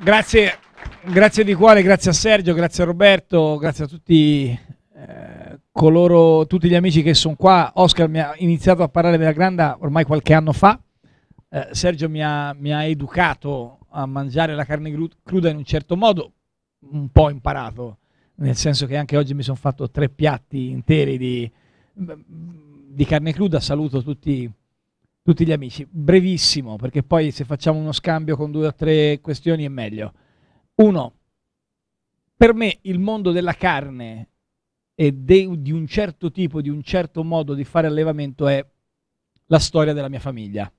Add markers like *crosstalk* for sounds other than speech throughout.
Grazie, grazie di cuore, grazie a Sergio, grazie a Roberto, grazie a tutti eh, coloro, tutti gli amici che sono qua. Oscar mi ha iniziato a parlare della Granda ormai qualche anno fa. Eh, Sergio mi ha, mi ha, educato a mangiare la carne cruda in un certo modo, un po' imparato, nel senso che anche oggi mi sono fatto tre piatti interi di, di carne cruda. Saluto tutti tutti gli amici. Brevissimo, perché poi se facciamo uno scambio con due o tre questioni è meglio. Uno, per me il mondo della carne e de, di un certo tipo, di un certo modo di fare allevamento è la storia della mia famiglia.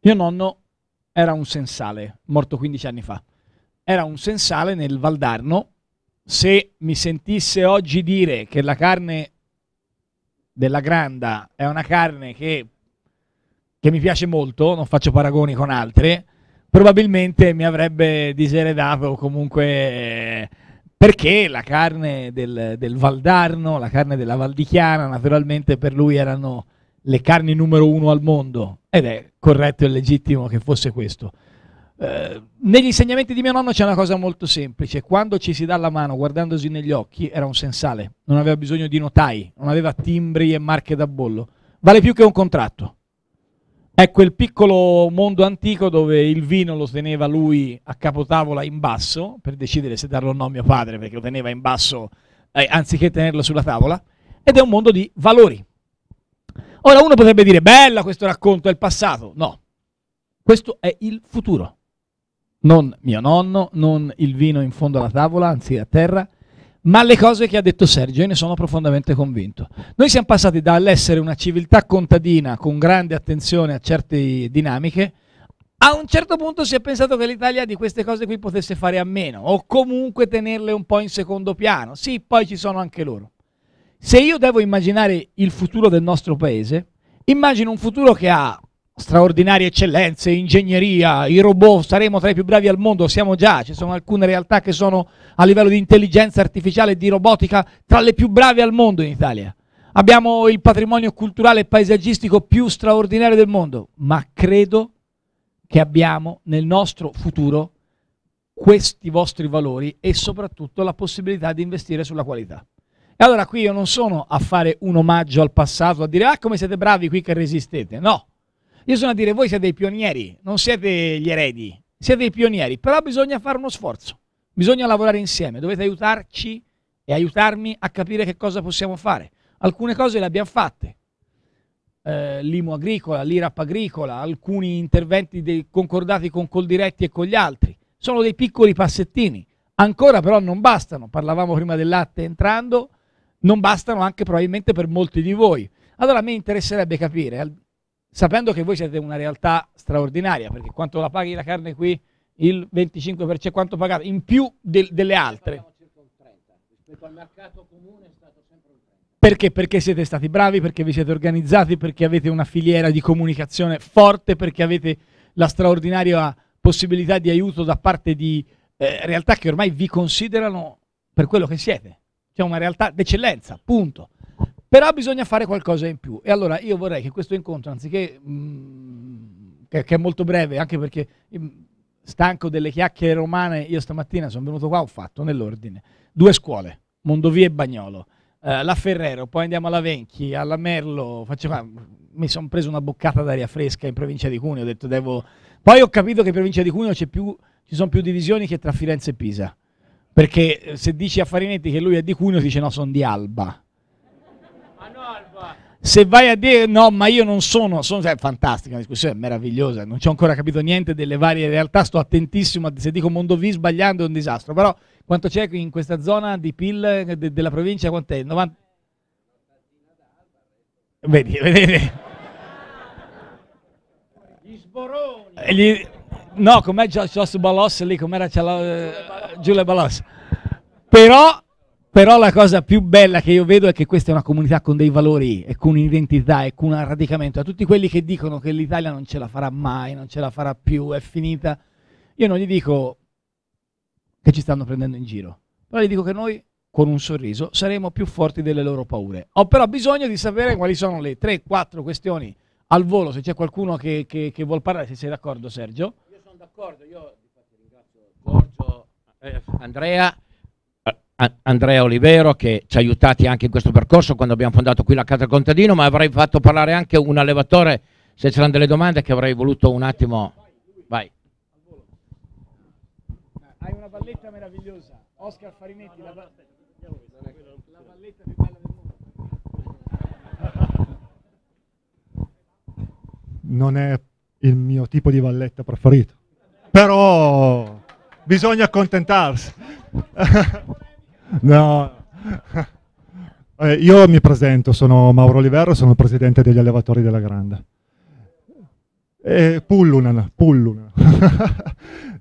Mio nonno era un sensale, morto 15 anni fa. Era un sensale nel Valdarno. Se mi sentisse oggi dire che la carne della Granda è una carne che che mi piace molto, non faccio paragoni con altre, probabilmente mi avrebbe diseredato comunque eh, perché la carne del, del Valdarno, la carne della Valdichiana, naturalmente per lui erano le carni numero uno al mondo ed è corretto e legittimo che fosse questo. Eh, negli insegnamenti di mio nonno c'è una cosa molto semplice, quando ci si dà la mano guardandosi negli occhi era un sensale, non aveva bisogno di notai, non aveva timbri e marche da bollo, vale più che un contratto. È quel piccolo mondo antico dove il vino lo teneva lui a capotavola in basso, per decidere se darlo o no a mio padre, perché lo teneva in basso eh, anziché tenerlo sulla tavola, ed è un mondo di valori. Ora uno potrebbe dire, bella questo racconto, è il passato. No, questo è il futuro. Non mio nonno, non il vino in fondo alla tavola, anzi a terra, ma le cose che ha detto Sergio, io ne sono profondamente convinto. Noi siamo passati dall'essere una civiltà contadina con grande attenzione a certe dinamiche, a un certo punto si è pensato che l'Italia di queste cose qui potesse fare a meno o comunque tenerle un po' in secondo piano. Sì, poi ci sono anche loro. Se io devo immaginare il futuro del nostro paese, immagino un futuro che ha straordinarie eccellenze, ingegneria, i robot, saremo tra i più bravi al mondo, siamo già, ci sono alcune realtà che sono a livello di intelligenza artificiale e di robotica tra le più brave al mondo in Italia. Abbiamo il patrimonio culturale e paesaggistico più straordinario del mondo, ma credo che abbiamo nel nostro futuro questi vostri valori e soprattutto la possibilità di investire sulla qualità. E allora qui io non sono a fare un omaggio al passato, a dire ah come siete bravi qui che resistete, no io sono a dire, voi siete i pionieri, non siete gli eredi, siete i pionieri, però bisogna fare uno sforzo, bisogna lavorare insieme, dovete aiutarci e aiutarmi a capire che cosa possiamo fare. Alcune cose le abbiamo fatte, eh, l'IMU agricola, l'IRAP agricola, alcuni interventi dei, concordati con Coldiretti e con gli altri, sono dei piccoli passettini, ancora però non bastano, parlavamo prima del latte entrando, non bastano anche probabilmente per molti di voi. Allora a me interesserebbe capire sapendo che voi siete una realtà straordinaria, perché quanto la paghi la carne qui, il 25% quanto pagate, in più del, delle altre. Circa 30%, mercato comune è stato sempre Perché? Perché siete stati bravi, perché vi siete organizzati, perché avete una filiera di comunicazione forte, perché avete la straordinaria possibilità di aiuto da parte di eh, realtà che ormai vi considerano per quello che siete. C'è cioè una realtà d'eccellenza, punto. Però bisogna fare qualcosa in più. E allora io vorrei che questo incontro, anziché, mh, mm, che, che, è molto breve, anche perché mh, mm, stanco delle chiacchiere romane, io stamattina sono venuto qua, ho fatto nell'ordine due scuole, Mondovì e Bagnolo. Eh, la Ferrero, poi andiamo alla Venchi, alla Merlo, faceva, mi sono preso una boccata d'aria fresca in provincia di Cuneo, ho detto devo... Poi ho capito che in provincia di Cuneo più, ci sono più divisioni che tra Firenze e Pisa, perché eh, se dici a Farinetti che lui è di Cuneo, dice no, sono di Alba, se vai a dire no, ma io non sono, sono cioè, fantastica, la discussione è meravigliosa, non ci ho ancora capito niente delle varie realtà, sto attentissimo, se dico mondo V sbagliando è un disastro, però quanto c'è in questa zona di PIL eh, de, della provincia, quant'è? 90... Vedi, vedete. Gli sboroni. Gli... No, com'è Joss Balos lì, com'era eh, Giulio la... Balos. Però però la cosa più bella che io vedo è che questa è una comunità con dei valori e con un'identità e con un radicamento. A tutti quelli che dicono che l'Italia non ce la farà mai, non ce la farà più, è finita, io non gli dico che ci stanno prendendo in giro, però gli dico che noi con un sorriso saremo più forti delle loro paure. Ho però bisogno di sapere quali sono le 3-4 questioni al volo, se c'è qualcuno che, che, che vuol parlare, se sei d'accordo Sergio. Io sono d'accordo, io ringrazio Giorgio, eh, Andrea Andrea Olivero che ci ha aiutati anche in questo percorso quando abbiamo fondato qui la Casa Contadino, ma avrei fatto parlare anche un allevatore se c'erano delle domande che avrei voluto un attimo... Vai. Hai una balletta meravigliosa, Oscar Farinetti, la, balletta più bella del mondo. Non è il mio tipo di balletta preferito, però bisogna accontentarsi. *laughs* No. Eh, io mi presento, sono Mauro Oliverro, sono il presidente degli allevatori della Grande. Eh, Pullunan, Pullunan.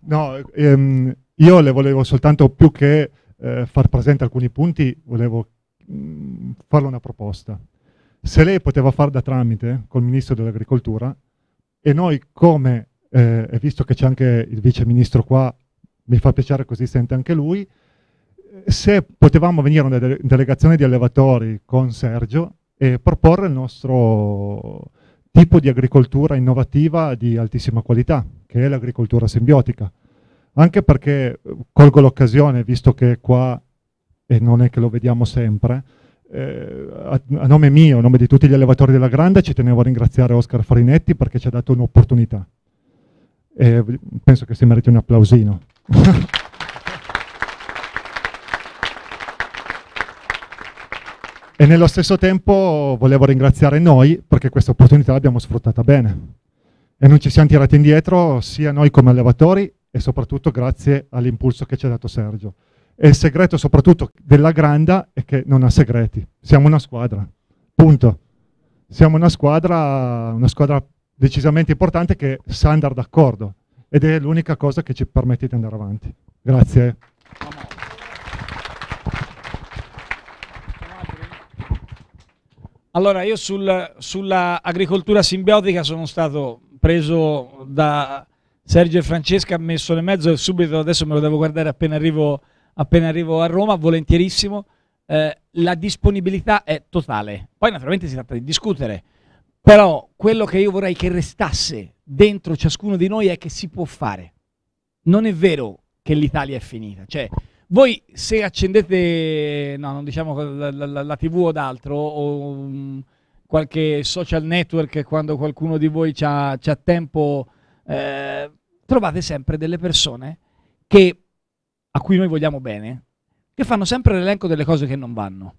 *laughs* no, ehm, io le volevo soltanto più che eh, far presente alcuni punti, volevo mh, mm, farle una proposta. Se lei poteva far da tramite col ministro dell'agricoltura e noi come, eh, visto che c'è anche il vice ministro qua, mi fa piacere così sente anche lui, se potevamo venire una dele delegazione di allevatori con Sergio e proporre il nostro tipo di agricoltura innovativa di altissima qualità, che è l'agricoltura simbiotica. Anche perché eh, colgo l'occasione, visto che qua, e non è che lo vediamo sempre, eh, a, a, nome mio, a nome di tutti gli allevatori della Grande, ci tenevo a ringraziare Oscar Farinetti perché ci ha dato un'opportunità. penso che si meriti un applausino. E nello stesso tempo volevo ringraziare noi perché questa opportunità l'abbiamo sfruttata bene e non ci siamo tirati indietro sia noi come allevatori e soprattutto grazie all'impulso che ci ha dato Sergio. E il segreto soprattutto della Granda è che non ha segreti, siamo una squadra, punto. Siamo una squadra, una squadra decisamente importante che sa andare d'accordo ed è l'unica cosa che ci permette di andare avanti. Grazie. Allora, io sul, sulla agricoltura simbiotica sono stato preso da Sergio e Francesca, messo nel mezzo e subito adesso me lo devo guardare appena arrivo, appena arrivo a Roma, volentierissimo. Eh, la disponibilità è totale. Poi naturalmente si tratta di discutere, però quello che io vorrei che restasse dentro ciascuno di noi è che si può fare. Non è vero che l'Italia è finita, cioè voi se accendete, no, non diciamo la, la, la TV o d'altro, o um, qualche social network quando qualcuno di voi ha tempo, eh, trovate sempre delle persone che, a cui noi vogliamo bene, che fanno sempre l'elenco delle cose che non vanno.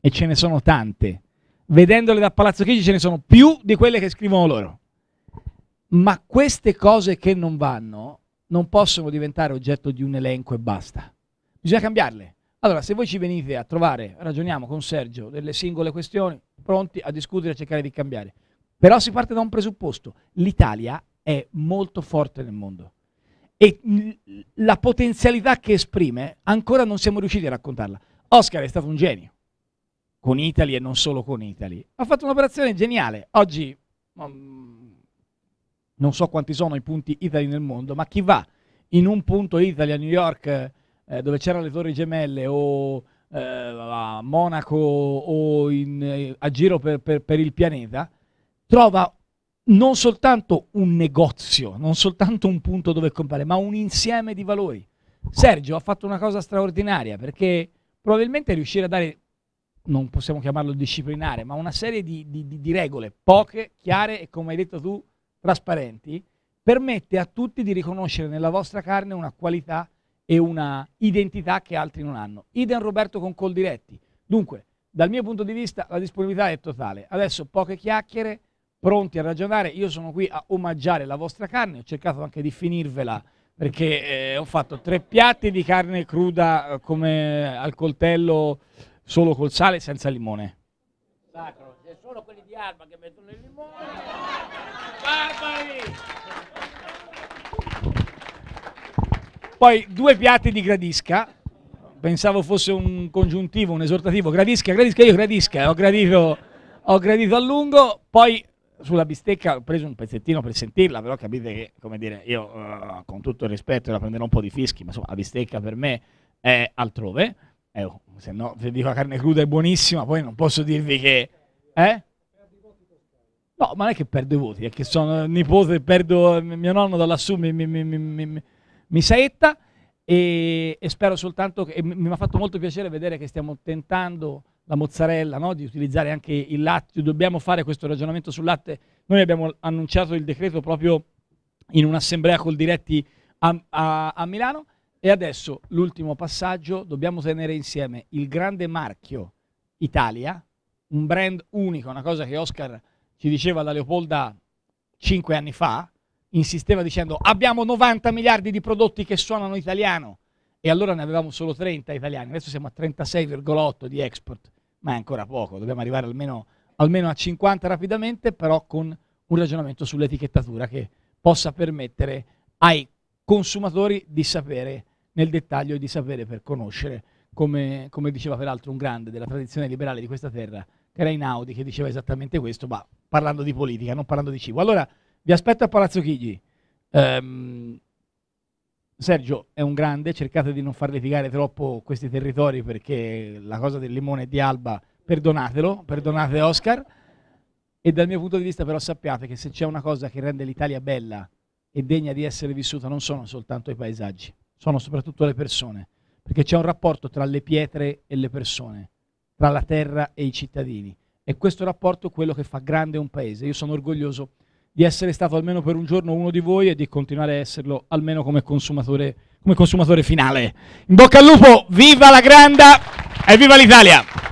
E ce ne sono tante. Vedendole da Palazzo Chigi ce ne sono più di quelle che scrivono loro. Ma queste cose che non vanno non possono diventare oggetto di un elenco e basta bisogna cambiarle. Allora, se voi ci venite a trovare, ragioniamo con Sergio delle singole questioni, pronti a discutere a cercare di cambiare. Però si parte da un presupposto. L'Italia è molto forte nel mondo e la potenzialità che esprime ancora non siamo riusciti a raccontarla. Oscar è stato un genio, con Italy e non solo con Italy. Ha fatto un'operazione geniale. Oggi um, non so quanti sono i punti Italy nel mondo, ma chi va in un punto Italy a New York eh, eh, dove c'erano le Torri Gemelle o eh, a Monaco o in, eh, a giro per, per, per il pianeta, trova non soltanto un negozio, non soltanto un punto dove comprare, ma un insieme di valori. Sergio ha fatto una cosa straordinaria perché probabilmente riuscire a dare, non possiamo chiamarlo disciplinare, ma una serie di, di, di, regole poche, chiare e come hai detto tu, trasparenti, permette a tutti di riconoscere nella vostra carne una qualità e una identità che altri non hanno. Idem Roberto con Coldiretti. Dunque, dal mio punto di vista la disponibilità è totale. Adesso poche chiacchiere, pronti a ragionare. Io sono qui a omaggiare la vostra carne, ho cercato anche di finirvela perché eh, ho fatto tre piatti di carne cruda eh, come al coltello, solo col sale, senza limone. Sacro, c'è solo quelli di Alba che mettono il limone. Barbari! Poi due piatti di gradisca, pensavo fosse un congiuntivo, un esortativo, gradisca, gradisca, io gradisca, eh, ho gradito, ho gradito a lungo, poi sulla bistecca ho preso un pezzettino per sentirla, però capite che, come dire, io uh, con tutto il rispetto la prenderò un po' di fischi, ma insomma la bistecca per me è altrove, eh, oh, se no vi dico la carne cruda è buonissima, poi non posso dirvi che... Eh? No, ma non è che perdo i voti, è che sono nipote, perdo mio nonno da lassù, mi, mi, mi, mi Misaetta e, e spero soltanto che mi ha fatto molto piacere vedere che stiamo tentando la mozzarella, no? di utilizzare anche il latte, dobbiamo fare questo ragionamento sul latte. Noi abbiamo annunciato il decreto proprio in un'assemblea col diretti a, a, a Milano e adesso l'ultimo passaggio, dobbiamo tenere insieme il grande marchio Italia, un brand unico, una cosa che Oscar ci diceva da Leopolda cinque anni fa, insisteva dicendo abbiamo 90 miliardi di prodotti che suonano italiano e allora ne avevamo solo 30 italiani, adesso siamo a 36,8 di export, ma è ancora poco, dobbiamo arrivare almeno, almeno a 50 rapidamente, però con un ragionamento sull'etichettatura che possa permettere ai consumatori di sapere nel dettaglio e di sapere per conoscere, come, come diceva peraltro un grande della tradizione liberale di questa terra, che era Inaudi, che diceva esattamente questo, ma parlando di politica, non parlando di cibo. Allora, vi aspetto a Palazzo Chigi. Um, Sergio è un grande, cercate di non far litigare troppo questi territori perché la cosa del limone e di Alba, perdonatelo, perdonate Oscar. E dal mio punto di vista però sappiate che se c'è una cosa che rende l'Italia bella e degna di essere vissuta non sono soltanto i paesaggi, sono soprattutto le persone, perché c'è un rapporto tra le pietre e le persone, tra la terra e i cittadini. E questo rapporto è quello che fa grande un paese. Io sono orgoglioso di essere stato almeno per un giorno uno di voi e di continuare a esserlo almeno come consumatore, come consumatore finale. In bocca al lupo, viva la Granda e viva l'Italia!